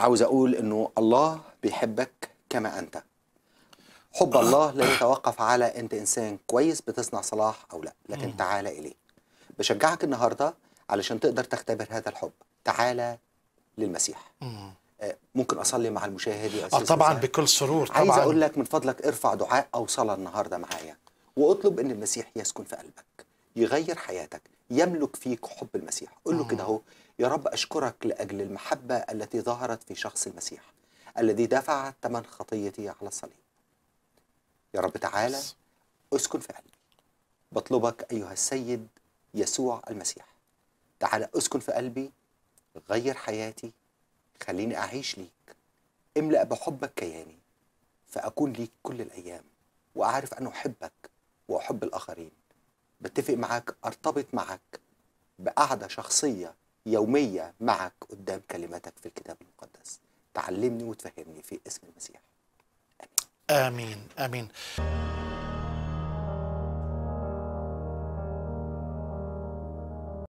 عاوز اقول انه الله بيحبك كما انت حب الله لا يتوقف على انت انسان كويس بتصنع صلاح او لا لكن تعال اليه بشجعك النهارده علشان تقدر تختبر هذا الحب تعال للمسيح آه، ممكن اصلي مع المشاهد يا أستاذ آه، طبعا بكل سرور طبعا عايز اقول لك من فضلك ارفع دعاء او صلاه النهارده معايا واطلب ان المسيح يسكن في قلبك يغير حياتك يملك فيك حب المسيح قل له كده آه. اهو يا رب أشكرك لأجل المحبة التي ظهرت في شخص المسيح الذي دفع ثمن خطيتي على الصليب يا رب تعالى اسكن في قلبي بطلبك أيها السيد يسوع المسيح تعالى اسكن في قلبي غير حياتي خليني أعيش ليك املأ بحبك كياني فأكون ليك كل الأيام وأعرف أن أحبك وأحب الآخرين بتفق معاك ارتبط معاك بقعده شخصيه يوميه معك قدام كلماتك في الكتاب المقدس تعلمني وتفهمني في اسم المسيح امين امين, آمين.